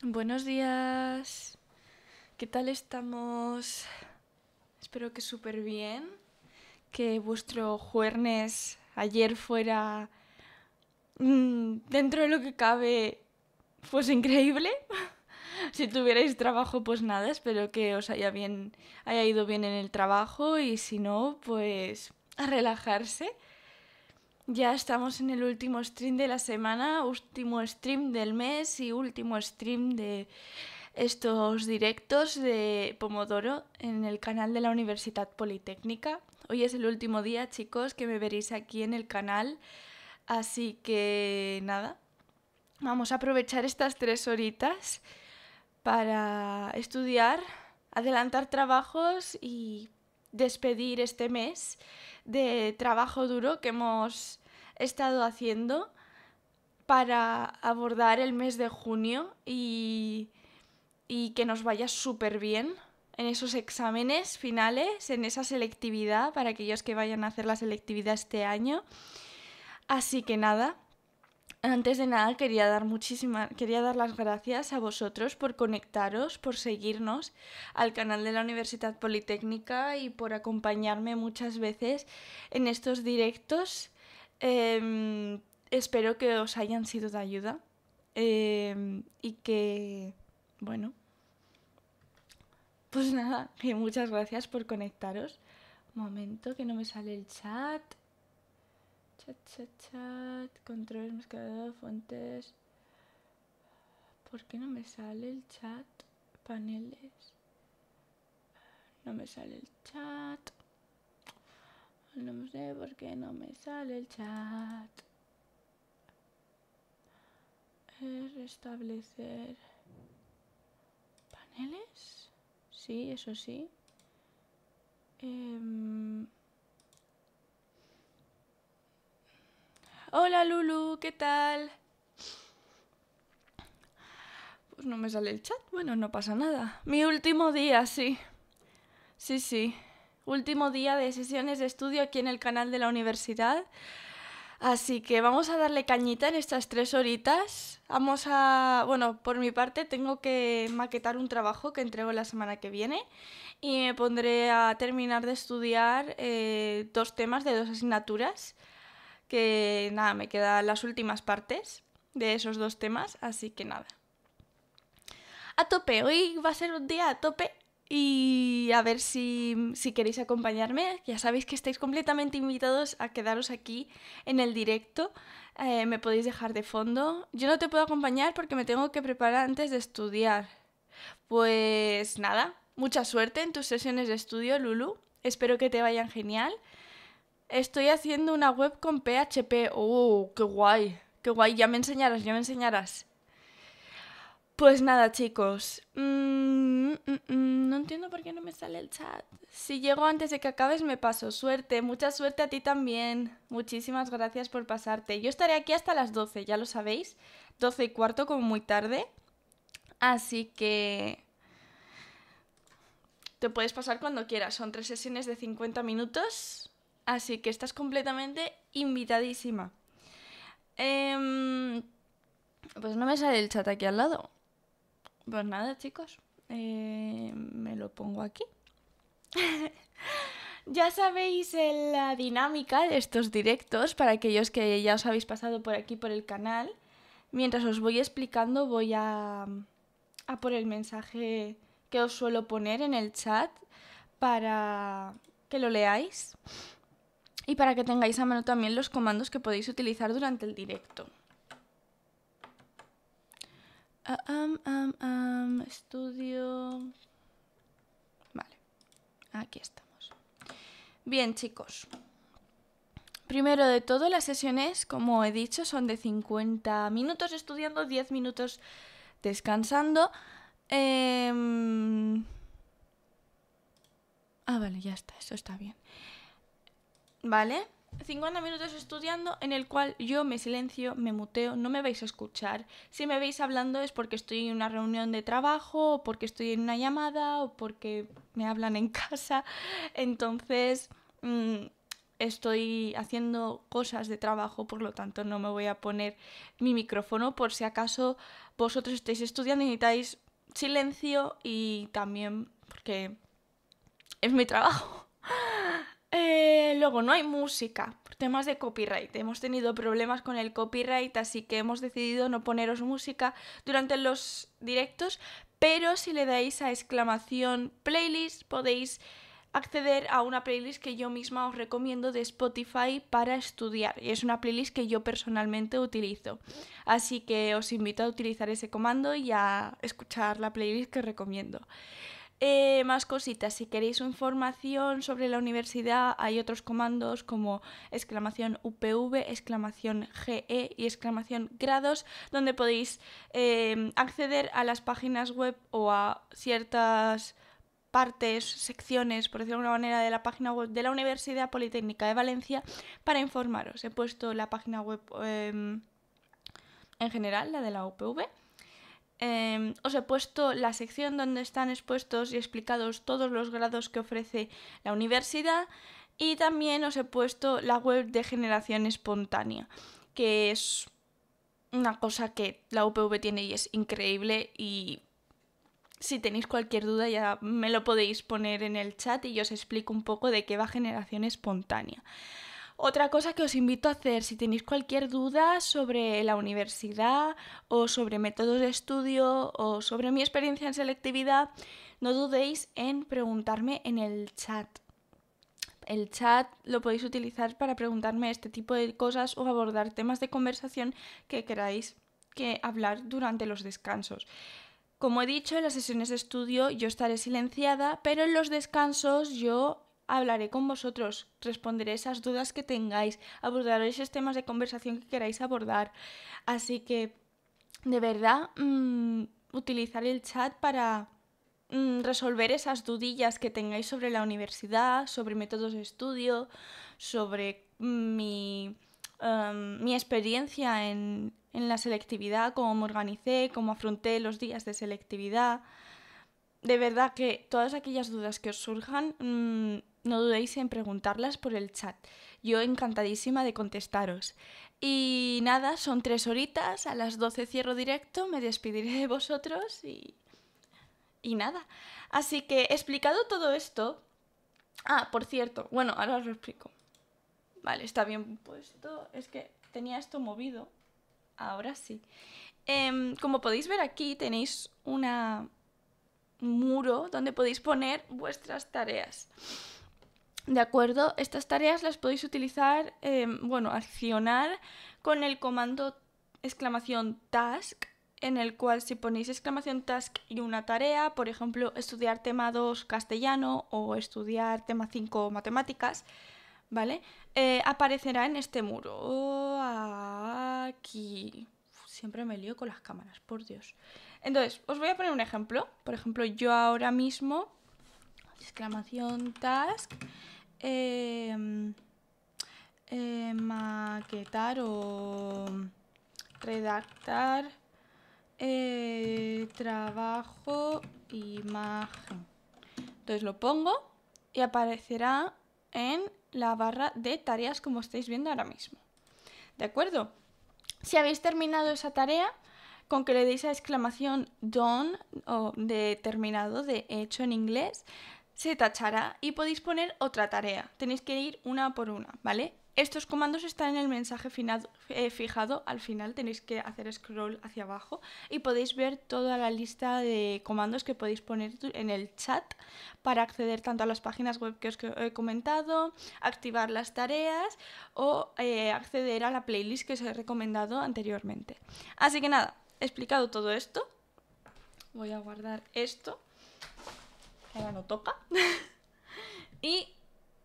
Buenos días. ¿Qué tal estamos? Espero que súper bien. Que vuestro jueves ayer fuera, mm, dentro de lo que cabe, pues increíble. si tuvierais trabajo, pues nada. Espero que os haya, bien, haya ido bien en el trabajo y si no, pues a relajarse. Ya estamos en el último stream de la semana, último stream del mes y último stream de estos directos de Pomodoro en el canal de la Universidad Politécnica. Hoy es el último día, chicos, que me veréis aquí en el canal. Así que nada, vamos a aprovechar estas tres horitas para estudiar, adelantar trabajos y despedir este mes de trabajo duro que hemos he estado haciendo para abordar el mes de junio y, que nos vaya súper bien en esos exámenes finales, en esa selectividad, para aquellos que vayan a hacer la selectividad este año. Así que nada, antes de nada quería dar muchísimas, quería dar las gracias a vosotros por conectaros, por seguirnos al canal de la Universidad Politécnica y por acompañarme muchas veces en estos directos Em, espero que os hayan sido de ayuda em, y que, bueno, pues nada, que muchas gracias por conectaros. Momento que no me sale el chat. Chat, chat, chat. Controles, mezclado, fuentes. ¿Por qué no me sale el chat? Paneles. No me sale el chat. No sé por qué no me sale el chat. Restablecer paneles. Sí, eso sí. Em, Hola Lulu, ¿qué tal? Pues no me sale el chat. Bueno, no pasa nada. Mi último día, sí. Sí, sí último día de sesiones de estudio aquí en el canal de la universidad. Así que vamos a darle cañita en estas tres horitas. Vamos a, bueno, por mi parte tengo que maquetar un trabajo que entrego la semana que viene y me pondré a terminar de estudiar eh, dos temas de dos asignaturas, que nada, me quedan las últimas partes de esos dos temas, así que nada. A tope, hoy va a ser un día a tope y a ver si, si, queréis acompañarme. Ya sabéis que estáis completamente invitados a quedaros aquí en el directo. Eh, me podéis dejar de fondo. Yo no te puedo acompañar porque me tengo que preparar antes de estudiar. Pues nada, mucha suerte en tus sesiones de estudio, Lulu. Espero que te vayan genial. Estoy haciendo una web con PHP. ¡Oh, ¡Uh, qué guay! ¡Qué guay! Ya me enseñarás, ya me enseñarás. Pues nada, chicos. Mm, mm, mm, no entiendo por qué no me sale el chat. Si llego antes de que acabes, me paso. Suerte, mucha suerte a ti también. Muchísimas gracias por pasarte. Yo estaré aquí hasta las 12, ya lo sabéis. 12 y cuarto, como muy tarde. Así que. Te puedes pasar cuando quieras. Son tres sesiones de 50 minutos. Así que estás completamente invitadísima. Em, pues no me sale el chat aquí al lado. Pues nada, chicos, eh, me lo pongo aquí. ya sabéis eh, la dinámica de estos directos para aquellos que ya os habéis pasado por aquí por el canal. Mientras os voy explicando, voy a, a por el mensaje que os suelo poner en el chat para que lo leáis y para que tengáis a mano también los comandos que podéis utilizar durante el directo. Ah, estudio... Vale, aquí estamos. Bien, chicos. Primero de todo, las sesiones, como he dicho, son de 50 minutos estudiando, 10 minutos descansando. Em, ah, vale, ya está, eso está bien. ¿Vale? 50 minutos estudiando en el cual yo me silencio, me muteo, no me vais a escuchar. Si me veis hablando es porque estoy en una reunión de trabajo, o porque estoy en una llamada, o porque me hablan en casa. Entonces mm, estoy haciendo cosas de trabajo, por lo tanto no me voy a poner mi micrófono por si acaso vosotros estáis estudiando y necesitáis silencio y también porque es mi trabajo. Eh, luego, no hay música por temas de copyright. Hemos tenido problemas con el copyright, así que hemos decidido no poneros música durante los directos, pero si le dais a exclamación playlist podéis acceder a una playlist que yo misma os recomiendo de Spotify para estudiar. y Es una playlist que yo personalmente utilizo. Así que os invito a utilizar ese comando y a escuchar la playlist que recomiendo. Eh, más cositas, si queréis información sobre la universidad, hay otros comandos como exclamación UPV, exclamación GE y exclamación grados, donde podéis em, acceder a las páginas web o a ciertas partes, secciones, por decirlo de alguna manera, de la página web de la Universidad Politécnica de Valencia para informaros. He puesto la página web em, en general, la de la UPV, Em, os he puesto la sección donde están expuestos y explicados todos los grados que ofrece la universidad y también os he puesto la web de generación espontánea, que es una cosa que la UPV tiene y es increíble y si tenéis cualquier duda ya me lo podéis poner en el chat y yo os explico un poco de qué va generación espontánea. Otra cosa que os invito a hacer, si tenéis cualquier duda sobre la universidad o sobre métodos de estudio o sobre mi experiencia en selectividad, no dudéis en preguntarme en el chat. El chat lo podéis utilizar para preguntarme este tipo de cosas o abordar temas de conversación que queráis que hablar durante los descansos. Como he dicho, en las sesiones de estudio yo estaré silenciada, pero en los descansos yo hablaré con vosotros, responderé esas dudas que tengáis, abordaré esos temas de conversación que queráis abordar. Así que, de verdad, utilizaré mm, utilizar el chat para mm, resolver esas dudillas que tengáis sobre la universidad, sobre métodos de estudio, sobre mm, mi, em, mi experiencia en, la selectividad, cómo me organicé, cómo afronté los días de selectividad de verdad que todas aquellas dudas que os surjan, no dudéis en preguntarlas por el chat. Yo encantadísima de contestaros. Y nada, son tres horitas, a las 12 cierro directo, me despediré de vosotros y... Y nada. Así que explicado todo esto... Ah, por cierto, bueno, ahora os lo explico. Vale, está bien puesto. Es que tenía esto movido. Ahora sí. Em, como podéis ver aquí, tenéis una... un muro donde podéis poner vuestras tareas. ¿De acuerdo? Estas tareas las podéis utilizar, em, bueno, accionar con el comando exclamación task, en el cual si ponéis exclamación task y una tarea, por ejemplo, estudiar tema 2 castellano o estudiar tema 5 matemáticas, ¿vale? Eh, aparecerá en este muro. ¡Oh, aquí. siempre me lío con las cámaras, por Dios. Entonces, os voy a poner un ejemplo. Por ejemplo, yo ahora mismo exclamación task, em, em, maquetar o redactar eh, trabajo imagen. Entonces lo pongo y aparecerá en la barra de tareas como estáis viendo ahora mismo. ¿De acuerdo? Si habéis terminado esa tarea, con que le deis a exclamación done o de terminado, de hecho en inglés, se tachará y podéis poner otra tarea. Tenéis que ir una por una, ¿vale? Estos comandos están en el mensaje eh, fijado al final, tenéis que hacer scroll hacia abajo y podéis ver toda la lista de comandos que podéis poner en el chat para acceder tanto a las páginas web que os he comentado, activar las tareas o eh, acceder a la playlist que os he recomendado anteriormente. Así que nada, he explicado todo esto. Voy a guardar esto no toca, y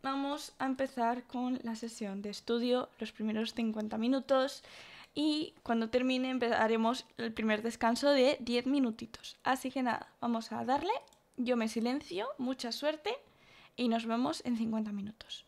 vamos a empezar con la sesión de estudio, los primeros 50 minutos. Y cuando termine empezaremos el primer descanso de 10 minutitos. Así que nada, vamos a darle. Yo me silencio, mucha suerte y nos vemos en 50 minutos.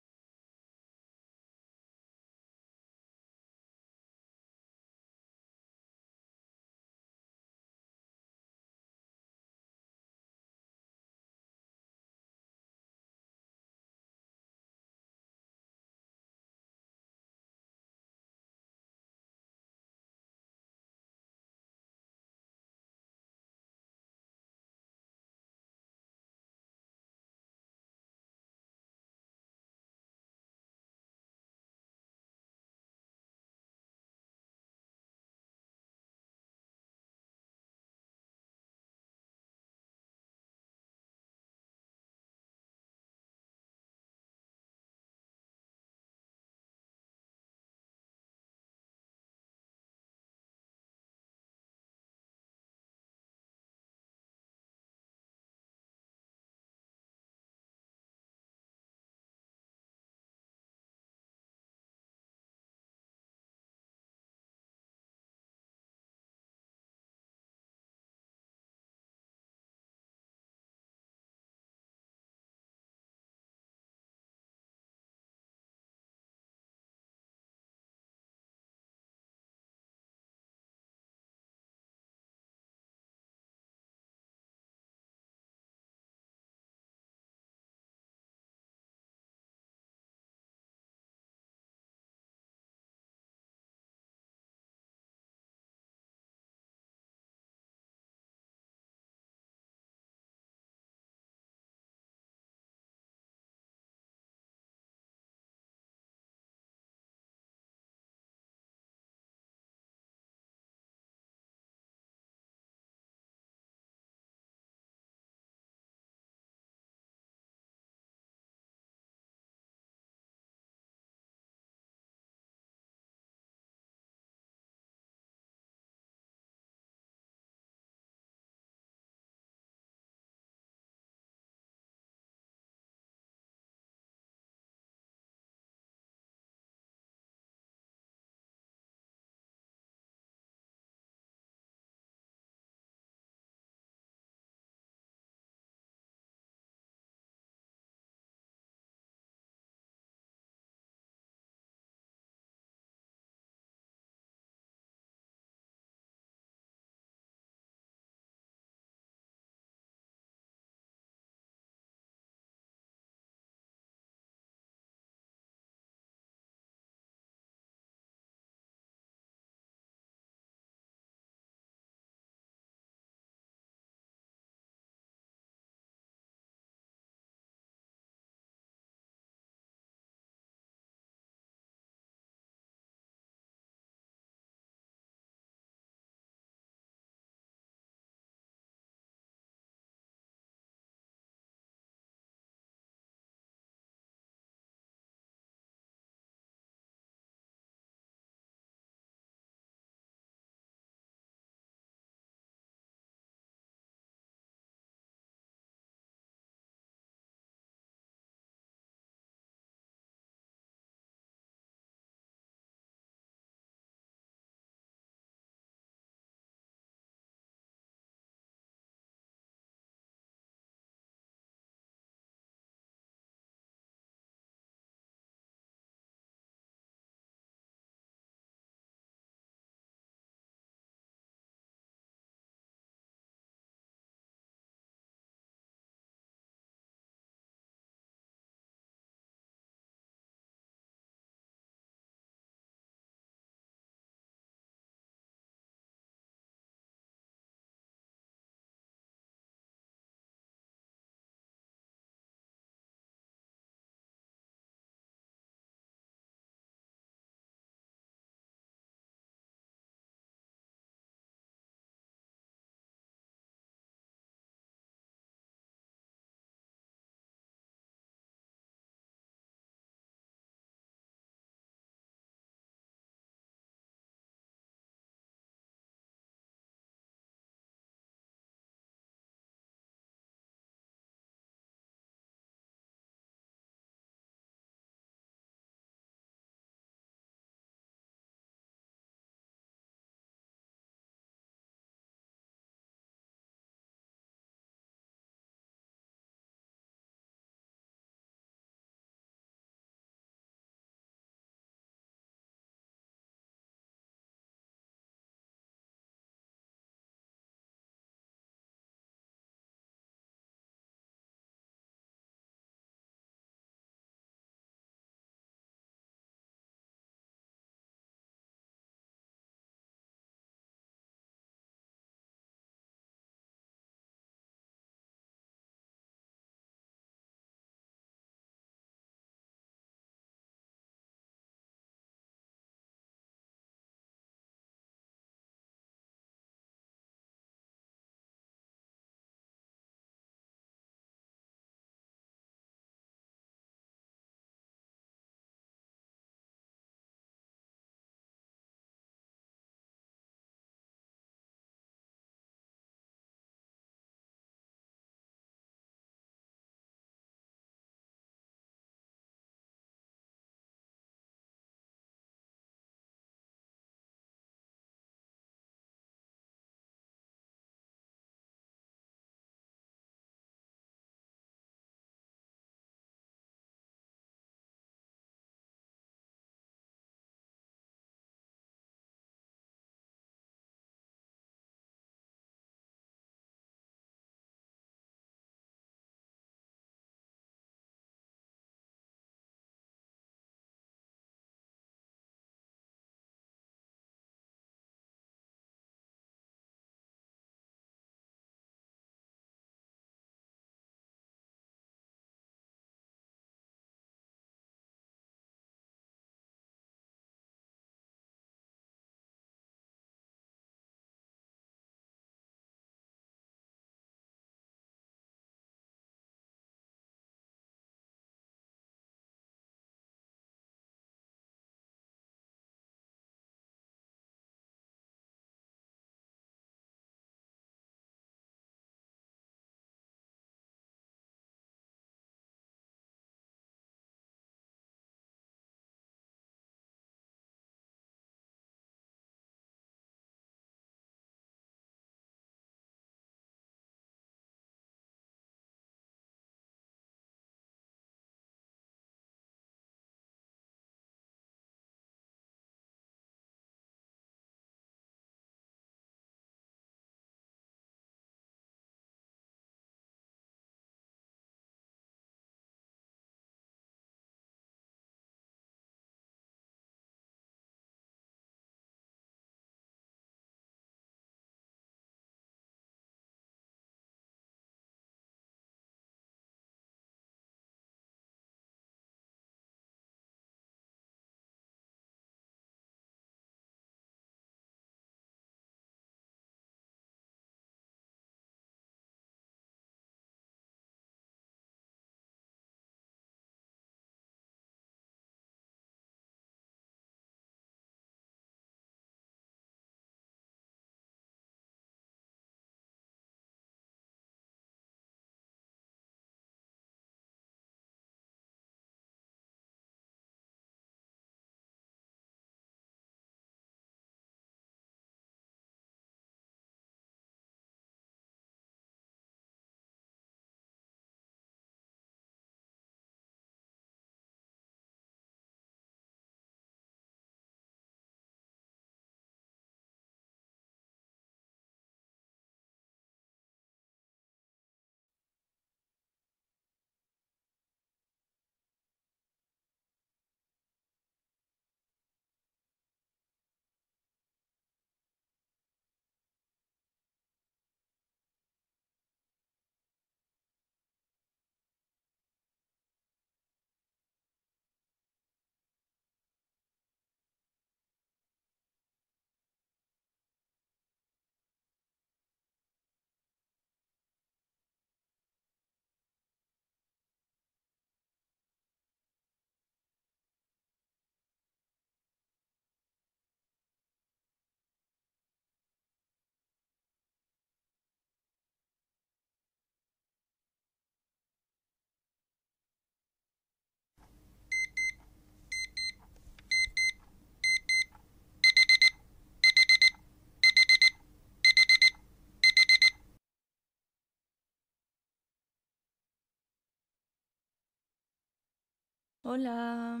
Hola,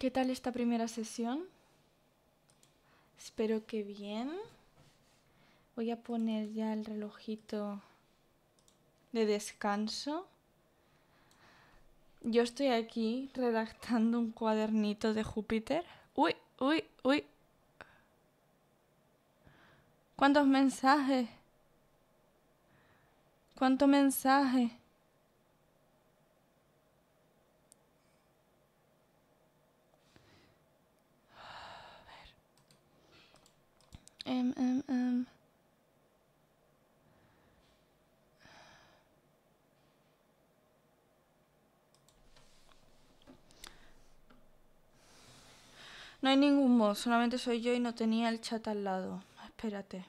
¿qué tal esta primera sesión? Espero que bien. Voy a poner ya el relojito de descanso. Yo estoy aquí redactando un cuadernito de Júpiter. Uy, uy, uy. ¿Cuántos mensajes? ¿Cuánto mensaje? Em, em, em. No hay ningún mod, solamente soy yo y no tenía el chat al lado. Espérate.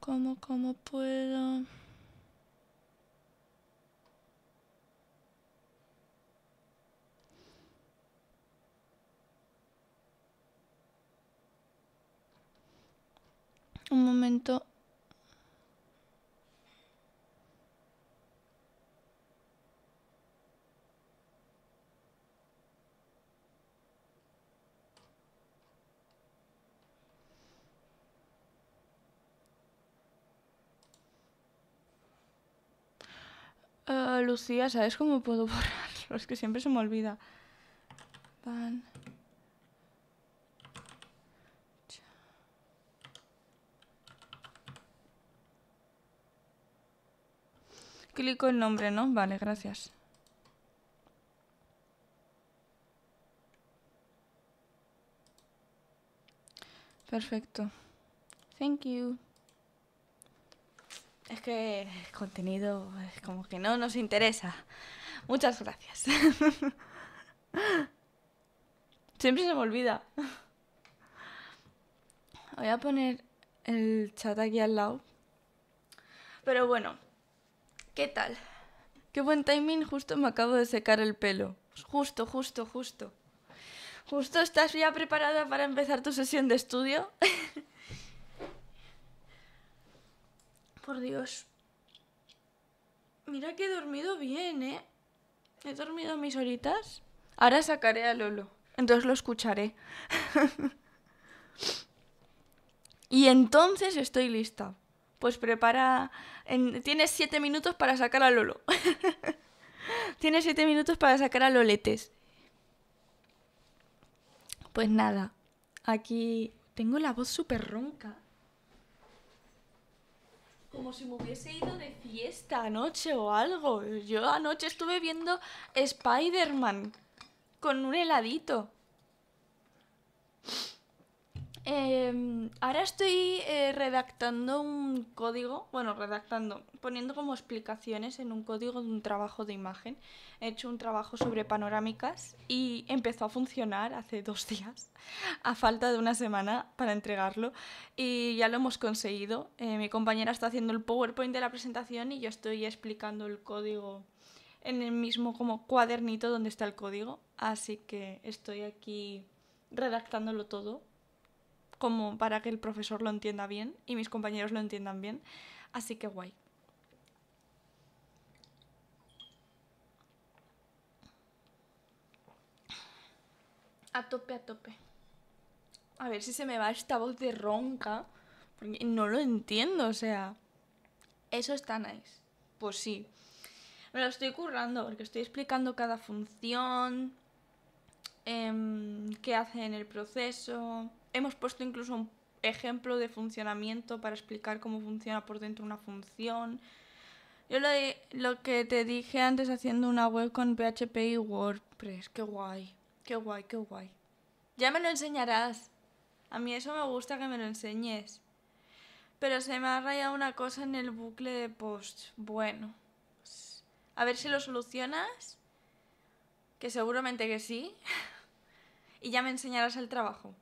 ¿Cómo, cómo puedo? Un momento. Ah, Lucía, ¿sabes cómo puedo borrarlo? Es que siempre se me olvida. Van. clico el nombre, ¿no? Vale, gracias. Perfecto. Thank you. Es que el contenido es como que no nos interesa. Muchas gracias. Siempre se me olvida. Voy a poner el chat aquí al lado. Pero bueno, ¿Qué tal? Qué buen timing, justo me acabo de secar el pelo. Justo, justo, justo. Justo, ¿estás ya preparada para empezar tu sesión de estudio? Por Dios. Mira que he dormido bien, ¿eh? He dormido mis horitas. Ahora sacaré a Lolo. Entonces lo escucharé. y entonces estoy lista pues prepara... Tienes siete minutos para sacar a Lolo. Tienes siete minutos para sacar a Loletes. Pues nada, aquí tengo la voz súper ronca. Como si me hubiese ido de fiesta anoche o algo. Yo anoche estuve viendo Spider-Man con un heladito. Em, ahora estoy eh, redactando un código, bueno, redactando, poniendo como explicaciones en un código de un trabajo de imagen. He hecho un trabajo sobre panorámicas y empezó a funcionar hace dos días, a falta de una semana para entregarlo, y ya lo hemos conseguido. Eh, mi compañera está haciendo el PowerPoint de la presentación y yo estoy explicando el código en el mismo como cuadernito donde está el código, así que estoy aquí redactándolo todo como para que el profesor lo entienda bien y mis compañeros lo entiendan bien. Así que guay. A tope, a tope. A ver si se me va esta voz de ronca. Porque no lo entiendo, o sea. Eso está nice. Pues sí. Me lo estoy currando porque estoy explicando cada función, em, qué hace en el proceso, hemos puesto incluso un ejemplo de funcionamiento para explicar cómo funciona por dentro una función. Yo lo, lo que te dije antes haciendo una web con PHP y WordPress, qué guay, qué guay, qué guay. Ya me lo enseñarás. A mí eso me gusta que me lo enseñes. Pero se me ha rayado una cosa en el bucle de post. Bueno, a ver si lo solucionas, que seguramente que sí. y ya me enseñarás el trabajo.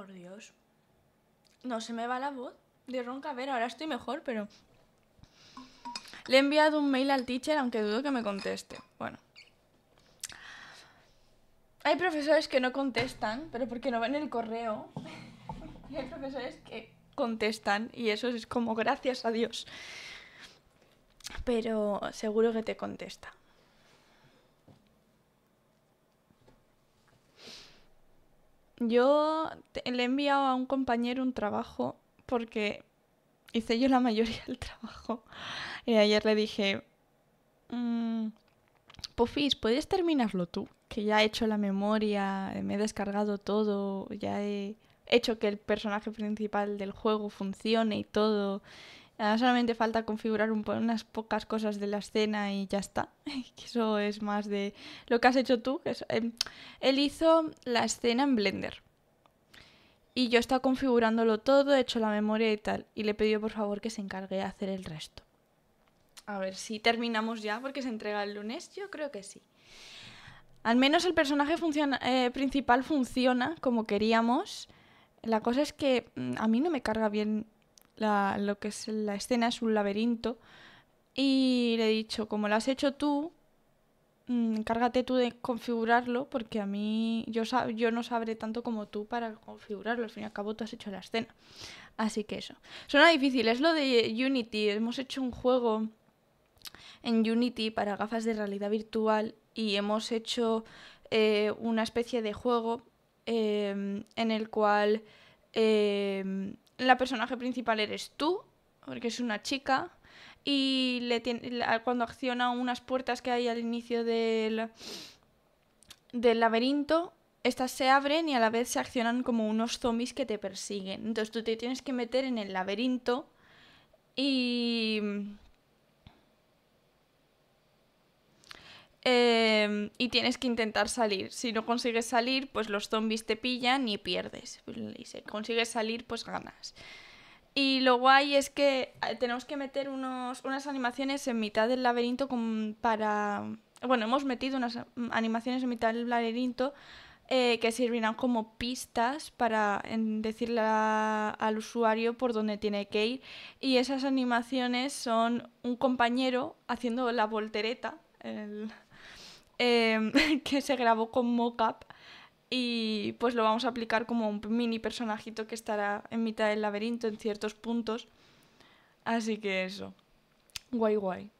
por Dios. No, se me va la voz de ronca. A ver, ahora estoy mejor, pero... Le he enviado un mail al teacher, aunque dudo que me conteste. Bueno. Hay profesores que no contestan, pero porque no ven el correo. y hay profesores que contestan, y eso es como gracias a Dios. Pero seguro que te contesta. Yo le he enviado a un compañero un trabajo porque hice yo la mayoría del trabajo. Y ayer le dije, mmm, ¿puedes terminarlo tú? Que ya he hecho la memoria, eh, me he descargado todo, ya he hecho que el personaje principal del juego funcione y todo solamente falta configurar unas pocas cosas de la escena y ya está. eso es más de lo que has hecho tú. Em, él hizo la escena en Blender. Y yo estaba configurándolo todo, he hecho la memoria y tal. Y le he por favor que se encargue de hacer el resto. A ver si terminamos ya porque se entrega el lunes. Yo creo que sí. Al menos el personaje eh, principal funciona como queríamos. La cosa es que mm, a mí no me carga bien la, lo que es la escena es un laberinto. Y le he dicho, como lo has hecho tú, mm, encárgate tú de configurarlo, porque a mí yo, yo no sabré tanto como tú para configurarlo. Al fin y al cabo, tú has hecho la escena. Así que eso. Suena difícil, es lo de Unity. Hemos hecho un juego en Unity para gafas de realidad virtual y hemos hecho eh, una especie de juego em, en el cual em, la personaje principal eres tú, porque es una chica, y le cuando acciona unas puertas que hay al inicio del, del laberinto, estas se abren y a la vez se accionan como unos zombies que te persiguen. Entonces tú te tienes que meter en el laberinto y Em, y tienes que intentar salir. Si no consigues salir, pues los zombies te pillan y pierdes. Pues, y si consigues salir, pues ganas. Y lo guay es que eh, tenemos que meter unos, unas animaciones en mitad del laberinto para... Bueno, hemos metido unas animaciones en mitad del laberinto eh, que servirán como pistas para decirle al usuario por dónde tiene que ir. Y esas animaciones son un compañero haciendo la voltereta. El Em, que se grabó con mocap y pues lo vamos a aplicar como un mini personajito que estará en mitad del laberinto en ciertos puntos. Así que eso, guay guay.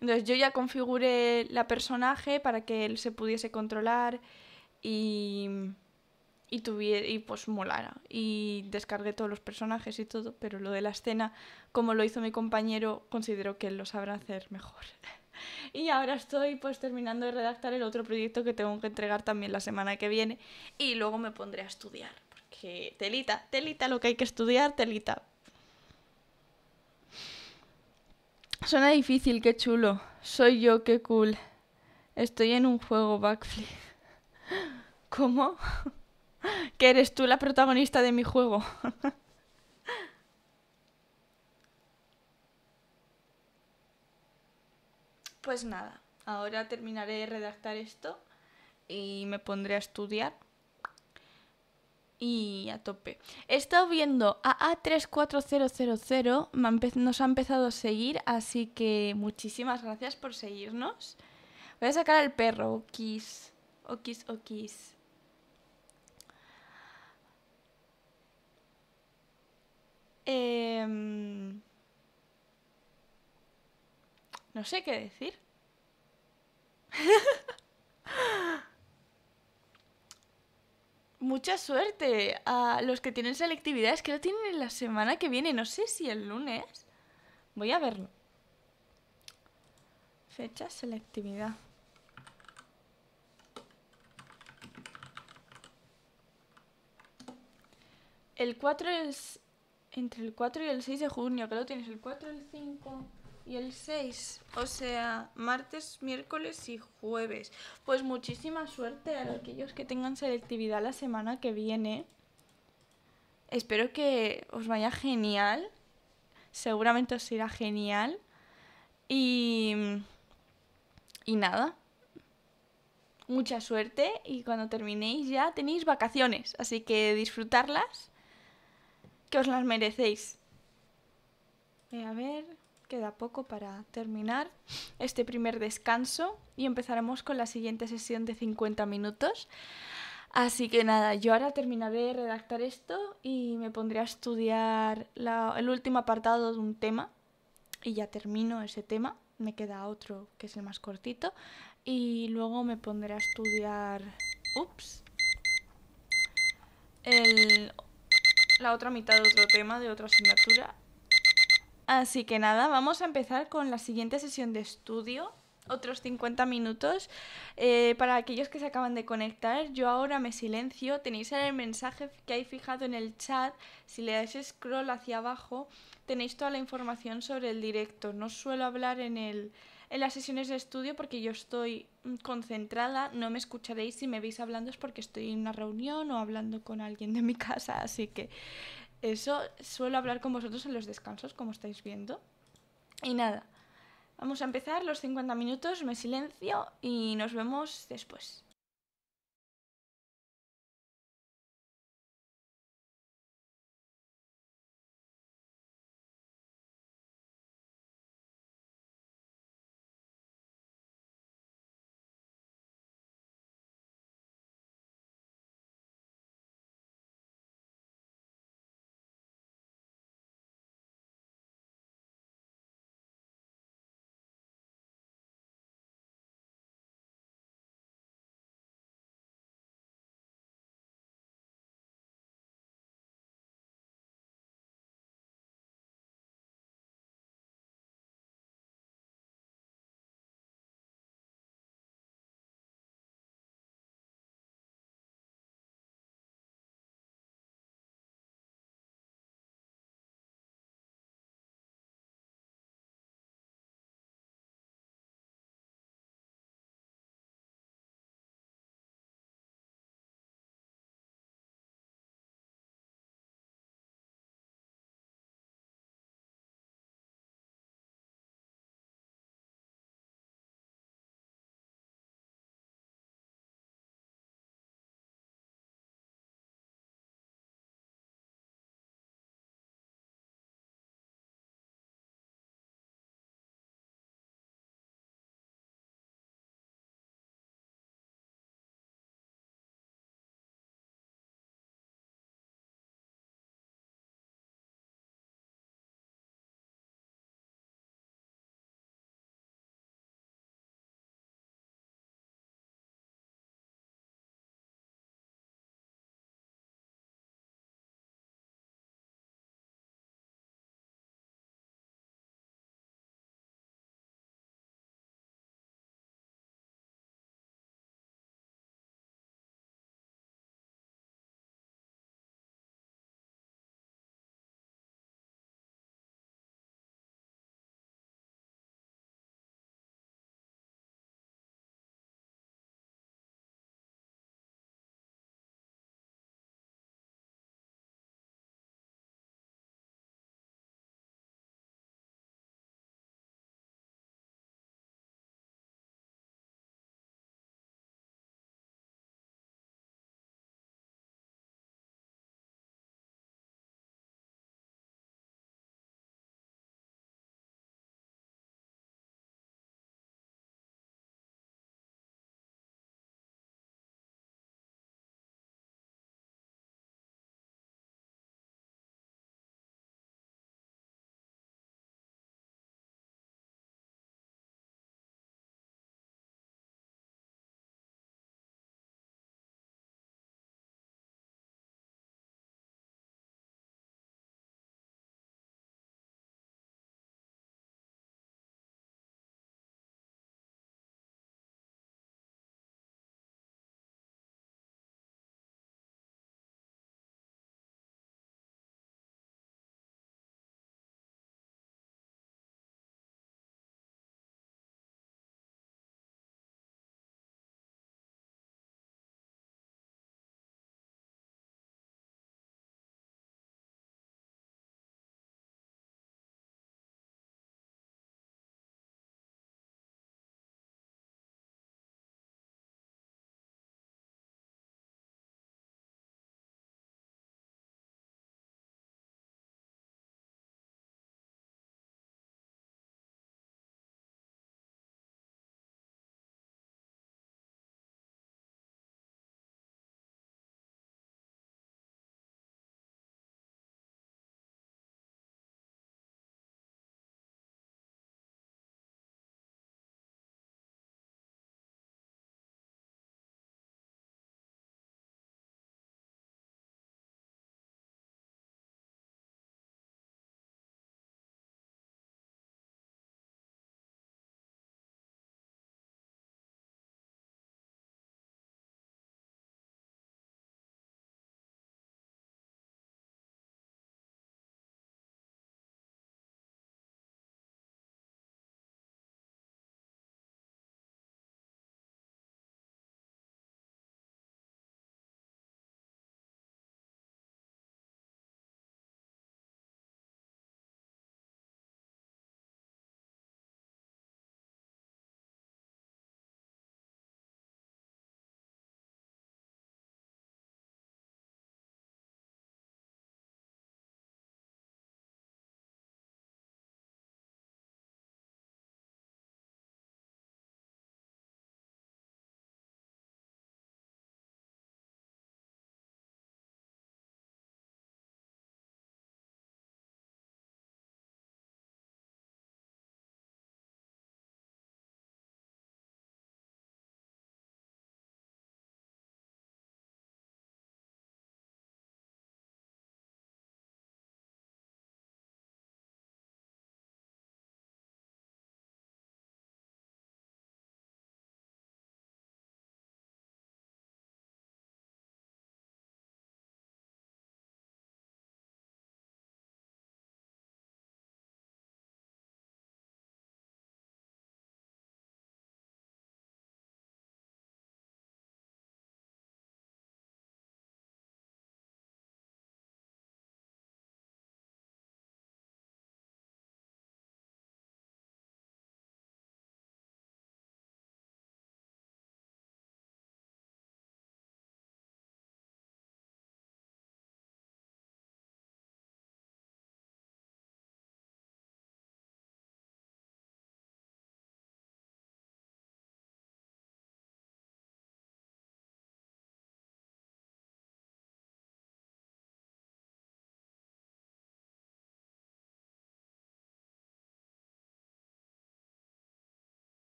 Entonces yo ya configuré la personaje para que él se pudiese controlar y, tuviera, y pues molara. Y descargué todos los personajes y todo, pero lo de la escena, como lo hizo mi compañero, considero que él lo sabrá hacer mejor. y ahora estoy pues terminando de redactar el otro proyecto que tengo que entregar también la semana que viene y luego me pondré a estudiar, porque telita, telita lo que hay que estudiar, telita. Suena difícil, qué chulo. Soy yo, qué cool. Estoy en un juego backflip. ¿Cómo? ¿Que eres tú la protagonista de mi juego? Pues nada, ahora terminaré de redactar esto y me pondré a estudiar. Y a tope. He estado viendo a A34000, nos ha empezado a seguir, así que muchísimas gracias por seguirnos. Voy a sacar al perro, Okis. Okis, Okis. Eh... No sé qué decir. Mucha suerte a los que tienen selectividad Es que lo tienen la semana que viene. No sé si el lunes. Voy a verlo. Fecha selectividad. El 4 es entre el 4 y el 6 de junio. Creo lo tienes el 4 y el 5 y el 6, o sea, martes, miércoles y jueves. Pues muchísima suerte a aquellos que tengan selectividad la semana que viene. Espero que os vaya genial. Seguramente os irá genial. Y, y nada. Mucha suerte y cuando terminéis ya tenéis vacaciones, así que disfrutarlas, que os las merecéis. Voy a ver queda poco para terminar este primer descanso y empezaremos con la siguiente sesión de 50 minutos. Así que nada, yo ahora terminaré de redactar esto y me pondré a estudiar el último apartado de un tema y ya termino ese tema. Me queda otro que es el más cortito y luego me pondré a estudiar... Ups. la otra mitad de otro tema, de otra asignatura Así que nada, vamos a empezar con la siguiente sesión de estudio, otros 50 minutos. Eh, para aquellos que se acaban de conectar, yo ahora me silencio. Tenéis el mensaje que hay fijado en el chat. Si le dais scroll hacia abajo, tenéis toda la información sobre el directo. No suelo hablar en, el, en las sesiones de estudio porque yo estoy mm, concentrada. No me escucharéis si me veis hablando es porque estoy en una reunión o hablando con alguien de mi casa. Así que eso suelo hablar con vosotros en los descansos, como estáis viendo. Y nada, vamos a empezar los 50 minutos, me silencio y nos vemos después.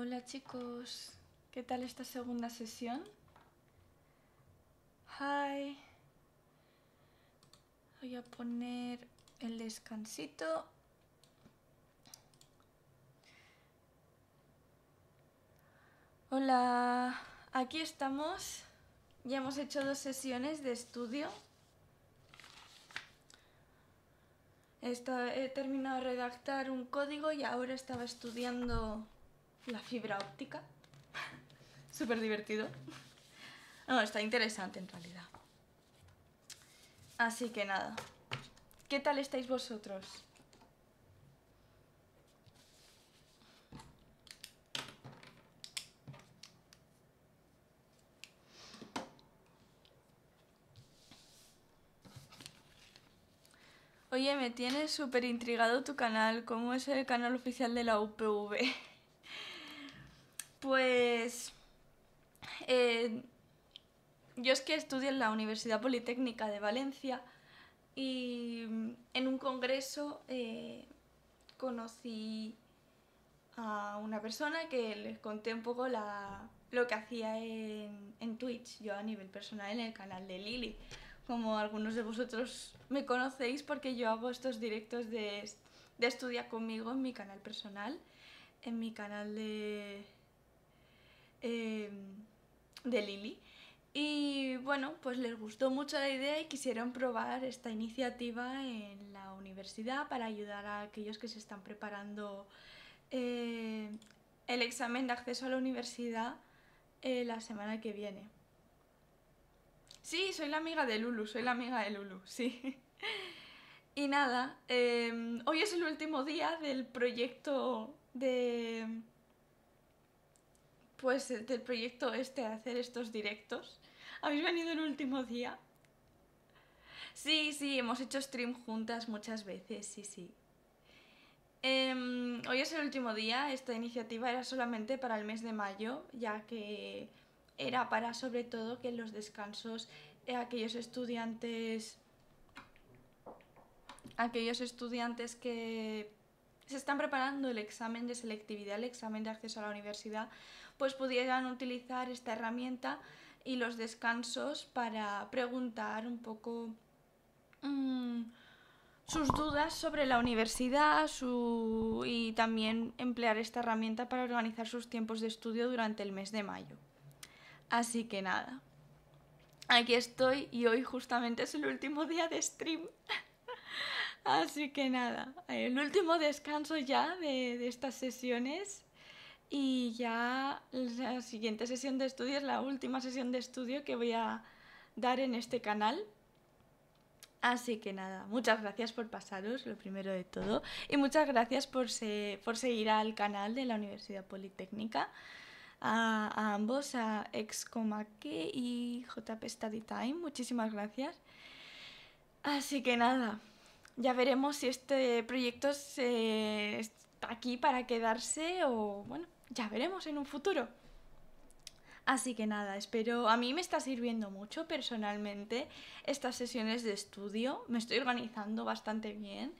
Hola chicos, ¿qué tal esta segunda sesión? Hi. Voy a poner el descansito. Hola, aquí estamos. Ya hemos hecho dos sesiones de estudio. he terminado de redactar un código y ahora estaba estudiando la fibra óptica. Súper divertido. No, está interesante en realidad. Así que nada. ¿Qué tal estáis vosotros? Oye, me tiene súper intrigado tu canal. ¿Cómo es el canal oficial de la UPV? Pues... Eh, yo es que estudio en la Universidad Politécnica de Valencia y en un congreso eh, conocí a una persona que les conté un poco la, lo que hacía en, Twitch, yo a nivel personal en el canal de Lili. Como algunos de vosotros me conocéis porque yo hago estos directos de, de Estudia conmigo en mi canal personal, en mi canal de, Em, de Lili. Y bueno, pues les gustó mucho la idea y quisieron probar esta iniciativa en la universidad para ayudar a aquellos que se están preparando em, el examen de acceso a la universidad eh, la semana que viene. Sí, soy la amiga de Lulu, soy la amiga de Lulu, sí. y nada, em, hoy es el último día del proyecto de pues eh, del proyecto este, de hacer estos directos. ¿Habéis venido el último día? Sí, sí, hemos hecho stream juntas muchas veces, sí, sí. Em, hoy es el último día, esta iniciativa era solamente para el mes de mayo, ya que era para sobre todo que los descansos de eh, aquellos estudiantes aquellos estudiantes que se están preparando el examen de selectividad, el examen de acceso a la universidad, pues pudieran utilizar esta herramienta y los descansos para preguntar un poco mm, sus dudas sobre la universidad y también emplear esta herramienta para organizar sus tiempos de estudio durante el mes de mayo. Así que nada, aquí estoy y hoy justamente es el último día de stream. Así que nada, el último descanso ya de estas sesiones y ya la siguiente sesión de estudio es la última sesión de estudio que voy a dar en este canal. Así que nada, muchas gracias por pasaros, lo primero de todo, y muchas gracias por, por seguir al canal de la Universidad Politécnica, a, ambos, a Excomaque y JP Study Time, muchísimas gracias. Así que nada, ya veremos si este proyecto se, está aquí para quedarse o bueno, ya veremos en un futuro. Así que nada, espero, a mí me está sirviendo mucho personalmente estas sesiones de estudio, me estoy organizando bastante bien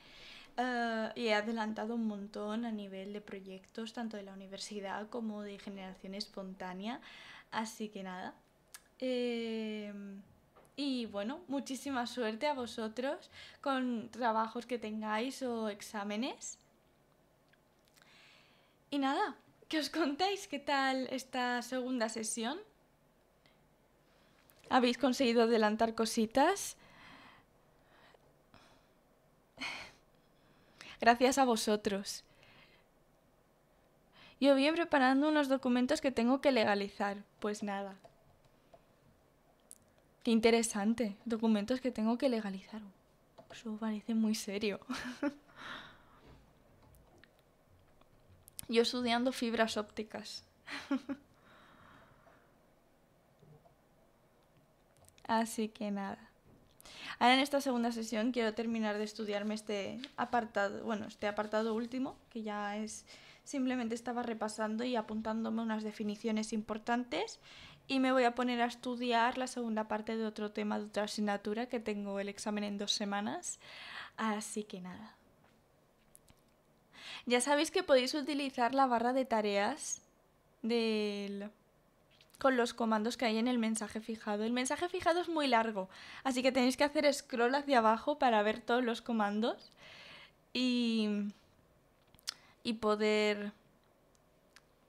eh, y he adelantado un montón a nivel de proyectos, tanto de la universidad como de generación espontánea, así que nada. Em, y bueno, muchísima suerte a vosotros con trabajos que tengáis o exámenes. Y nada, ¿Qué os contéis qué tal esta segunda sesión. ¿Habéis conseguido adelantar cositas? Gracias a vosotros. Yo voy preparando unos documentos que tengo que legalizar. Pues nada. Qué interesante. Documentos que tengo que legalizar. Eso parece muy serio. Yo estudiando fibras ópticas. Así que nada. Ahora en esta segunda sesión quiero terminar de estudiarme este apartado, bueno, este apartado último, que ya es simplemente estaba repasando y apuntándome unas definiciones importantes y me voy a poner a estudiar la segunda parte de otro tema de otra asignatura que tengo el examen en dos semanas. Así que nada. Ya sabéis que podéis utilizar la barra de tareas del... con los comandos que hay en el mensaje fijado. El mensaje fijado es muy largo, así que tenéis que hacer scroll hacia abajo para ver todos los comandos y, y poder...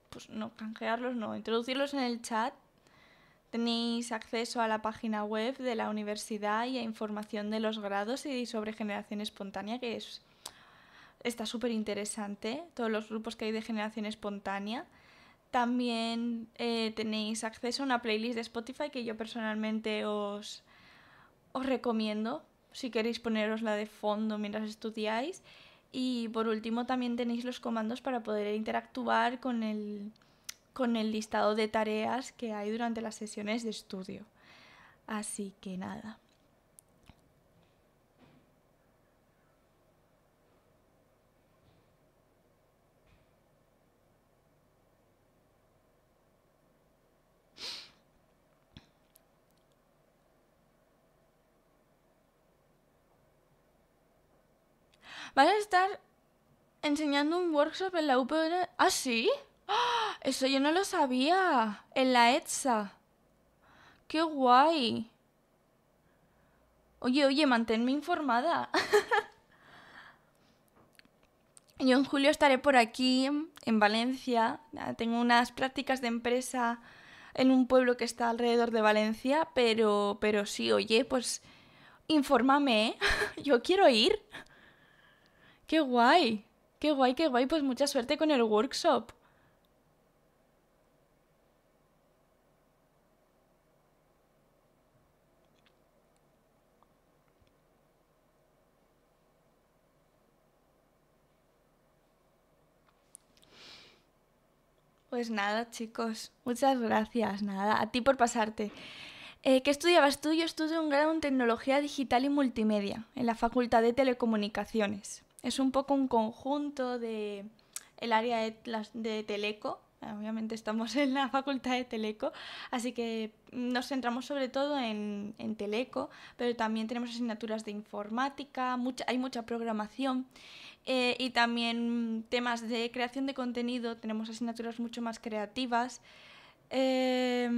Pues no, canjearlos no, introducirlos en el chat Tenéis acceso a la página web de la universidad y a información de los grados y sobre generación espontánea, que es está súper interesante, todos los grupos que hay de generación espontánea. También eh, tenéis acceso a una playlist de Spotify que yo personalmente os, recomiendo si queréis poneros la de fondo mientras estudiáis. Y por último también tenéis los comandos para poder interactuar con el listado de tareas que hay durante las sesiones de estudio. Así que nada. Vas a estar enseñando un workshop en la UPR? ¿Ah, sí? ¡Ah! Eso yo no lo sabía. En la ETSA. ¡Qué guay! Oye, oye, manténme informada. yo en julio estaré por aquí, en Valencia. Tengo unas prácticas de empresa en un pueblo que está alrededor de Valencia, pero, pero sí, oye, pues infórmame, ¿eh? yo quiero ir. ¡Qué guay! ¡Qué guay, qué guay! Pues mucha suerte con el workshop. Pues nada, chicos. Muchas gracias. Nada, a ti por pasarte. Eh, ¿Qué estudiabas tú? Yo estudio un grado en tecnología digital y multimedia en la Facultad de Telecomunicaciones es un poco un conjunto de el área de, Teleco. Obviamente estamos en la facultad de Teleco, así que nos centramos sobre todo en, Teleco, pero también tenemos asignaturas de informática, mucha, hay mucha programación eh, y también temas de creación de contenido, tenemos asignaturas mucho más creativas. Eh,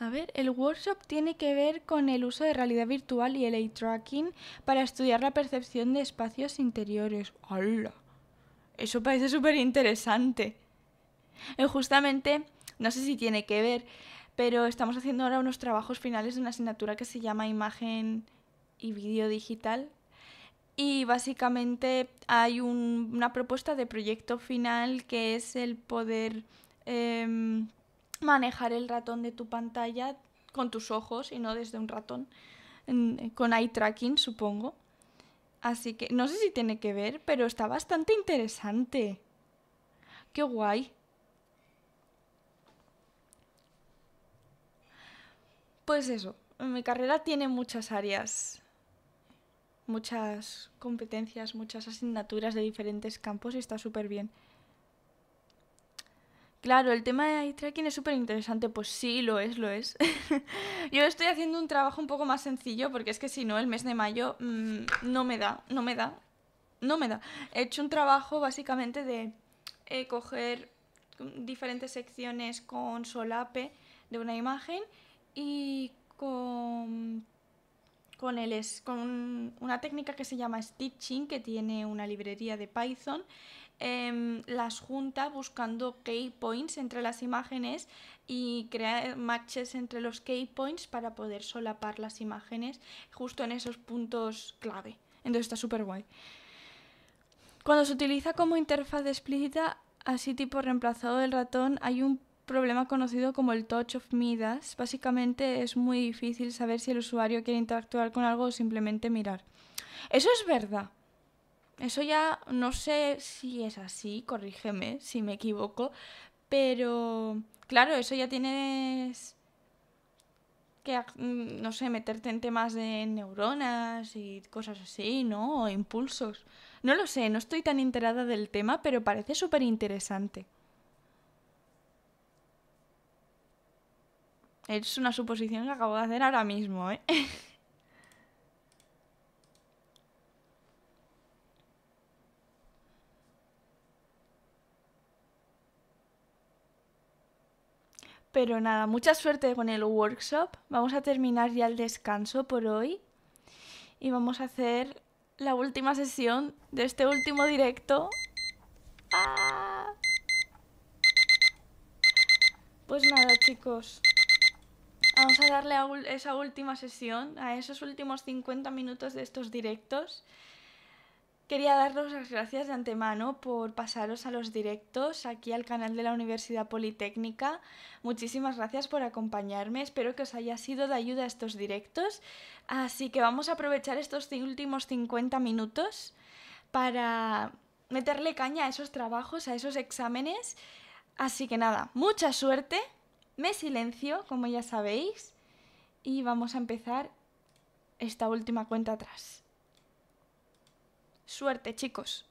a ver, el workshop tiene que ver con el uso de realidad virtual y el eye tracking para estudiar la percepción de espacios interiores. ¡Hala! Eso parece súper interesante. Eh, justamente, no sé si tiene que ver, pero estamos haciendo ahora unos trabajos finales de una asignatura que se llama Imagen y Vídeo Digital. Y básicamente hay una propuesta de proyecto final que es el poder... Em, manejar el ratón de tu pantalla con tus ojos y no desde un ratón, eh, con eye tracking supongo. Así que no sé si tiene que ver, pero está bastante interesante. Qué guay. Pues eso, mi carrera tiene muchas áreas, muchas competencias, muchas asignaturas de diferentes campos y está súper bien. Claro, el tema de eye tracking es súper interesante, pues sí, lo es, lo es. Yo estoy haciendo un trabajo un poco más sencillo porque es que si no, el mes de mayo mm, no me da, no me da, no me da. He hecho un trabajo básicamente de eh, coger diferentes secciones con solape de una imagen y con, con, el, con una técnica que se llama stitching, que tiene una librería de Python Em, las juntas buscando key points entre las imágenes y crear matches entre los key points para poder solapar las imágenes justo en esos puntos clave. Entonces está súper guay. Cuando se utiliza como interfaz explícita, así tipo reemplazado del ratón, hay un problema conocido como el touch of Midas. Básicamente es muy difícil saber si el usuario quiere interactuar con algo o simplemente mirar. Eso es verdad eso ya no sé si es así, corrígeme si me equivoco, pero claro, eso ya tienes que, no sé, meterte en temas de neuronas y cosas así, ¿no? O impulsos. No lo sé, no estoy tan enterada del tema, pero parece súper interesante. Es una suposición que acabo de hacer ahora mismo, ¿eh? Pero nada, mucha suerte con el workshop. Vamos a terminar ya el descanso por hoy. Y vamos a hacer la última sesión de este último directo. ¡Ah! Pues nada, chicos. Vamos a darle esa última sesión, a esos últimos 50 minutos de estos directos. Quería daros las gracias de antemano por pasaros a los directos aquí al canal de la Universidad Politécnica. Muchísimas gracias por acompañarme. Espero que os haya sido de ayuda estos directos. Así que vamos a aprovechar estos últimos 50 minutos para meterle caña a esos trabajos, a esos exámenes. Así que nada, mucha suerte. Me silencio, como ya sabéis. Y vamos a empezar esta última cuenta atrás. Suerte, chicos.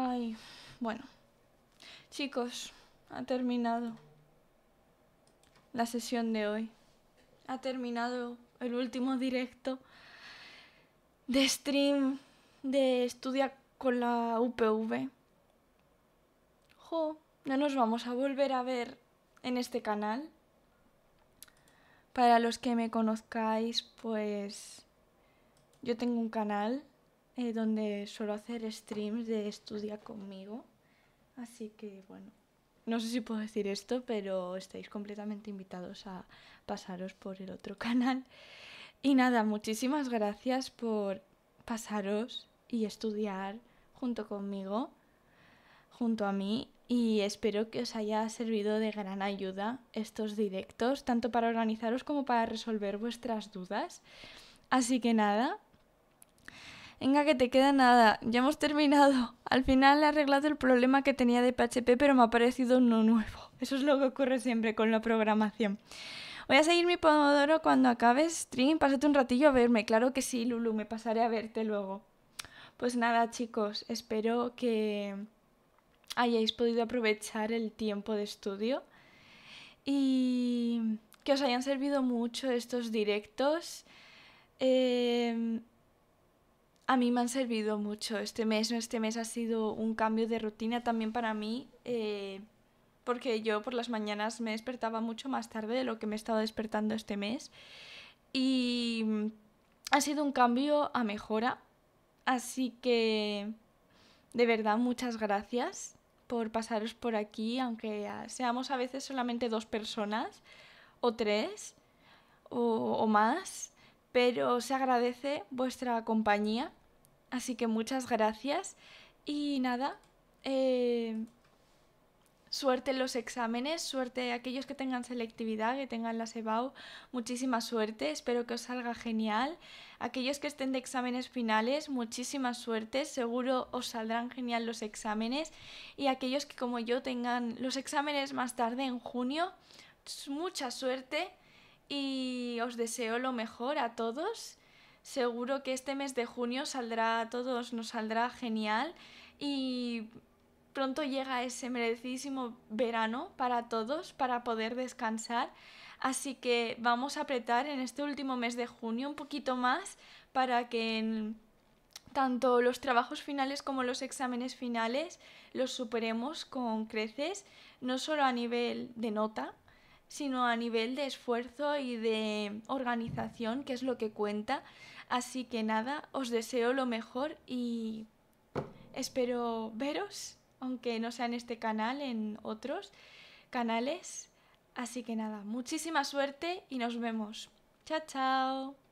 Ay, bueno. Chicos, ha terminado la sesión de hoy. Ha terminado el último directo de stream de Estudia con la UPV. Jo, no nos vamos a volver a ver en este canal. Para los que me conozcáis, pues yo tengo un canal eh, donde suelo hacer streams de estudia conmigo. Así que bueno, no sé si puedo decir esto, pero estáis completamente invitados a pasaros por el otro canal. Y nada, muchísimas gracias por pasaros y estudiar junto conmigo, junto a mí, y espero que os haya servido de gran ayuda estos directos, tanto para organizaros como para resolver vuestras dudas. Así que nada, Venga, que te queda nada. Ya hemos terminado. Al final he arreglado el problema que tenía de PHP, pero me ha parecido uno nuevo. Eso es lo que ocurre siempre con la programación. Voy a seguir mi pomodoro cuando acabes stream. Pásate un ratillo a verme. Claro que sí, Lulu, me pasaré a verte luego. Pues nada, chicos, espero que hayáis podido aprovechar el tiempo de estudio y que os hayan servido mucho estos directos. Eh, a mí me han servido mucho este mes. Este mes ha sido un cambio de rutina también para mí, eh, porque yo por las mañanas me despertaba mucho más tarde de lo que me he estado despertando este mes. Y ha sido un cambio a mejora. Así que, de verdad, muchas gracias por pasaros por aquí, aunque seamos a veces solamente dos personas o tres o, o más, pero se agradece vuestra compañía Así que muchas gracias y nada, eh, suerte en los exámenes, suerte a aquellos que tengan selectividad, que tengan la SEBAU, muchísima suerte, espero que os salga genial. Aquellos que estén de exámenes finales, muchísima suerte, seguro os saldrán genial los exámenes. Y aquellos que como yo tengan los exámenes más tarde en junio, mucha suerte y os deseo lo mejor a todos Seguro que este mes de junio saldrá a todos, nos saldrá genial y pronto llega ese merecidísimo verano para todos, para poder descansar. Así que vamos a apretar en este último mes de junio un poquito más para que tanto los trabajos finales como los exámenes finales los superemos con creces, no solo a nivel de nota, sino a nivel de esfuerzo y de organización, que es lo que cuenta. Así que nada, os deseo lo mejor y espero veros, aunque no sea en este canal, en otros canales. Así que nada, muchísima suerte y nos vemos. Chao, chao.